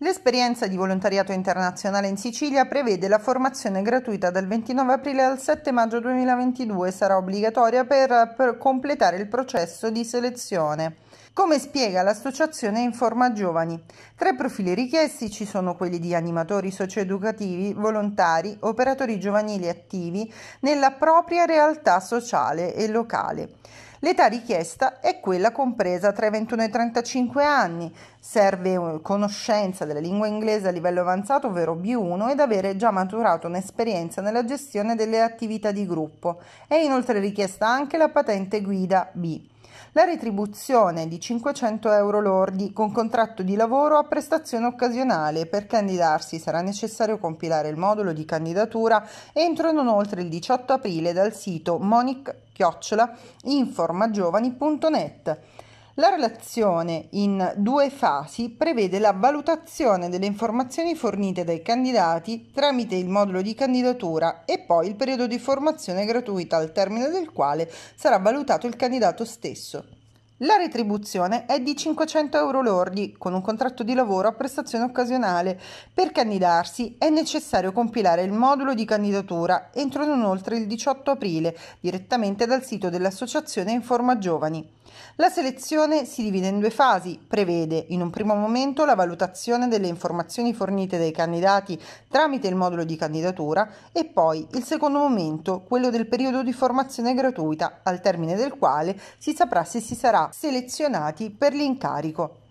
L'esperienza di volontariato internazionale in Sicilia prevede la formazione gratuita dal 29 aprile al 7 maggio 2022 e sarà obbligatoria per, per, completare il processo di selezione. Come spiega l'associazione Informa Giovani, tra i profili richiesti ci sono quelli di animatori socioeducativi, volontari, operatori giovanili attivi nella propria realtà sociale e locale. L'età richiesta è quella compresa tra i 21 e i 35 anni. Serve eh, conoscenza della lingua inglese a livello avanzato, ovvero B1, ed avere già maturato un'esperienza nella gestione delle attività di gruppo. È inoltre richiesta anche la patente guida B la retribuzione di 500 euro lordi con contratto di lavoro a prestazione occasionale. Per candidarsi sarà necessario compilare il modulo di candidatura entro non oltre il 18 aprile dal sito monic la relazione in due fasi prevede la valutazione delle informazioni fornite dai candidati tramite il modulo di candidatura e poi il periodo di formazione gratuita al termine del quale sarà valutato il candidato stesso. La retribuzione è di 500 euro lordi con un contratto di lavoro a prestazione occasionale. Per candidarsi è necessario compilare il modulo di candidatura entro non oltre il 18 aprile direttamente dal sito dell'Associazione Informa Giovani. La selezione si divide in due fasi, prevede in un primo momento la valutazione delle informazioni fornite dai candidati tramite il modulo di candidatura e poi il secondo momento, quello del periodo di formazione gratuita, al termine del quale si saprà se si sarà selezionati per l'incarico.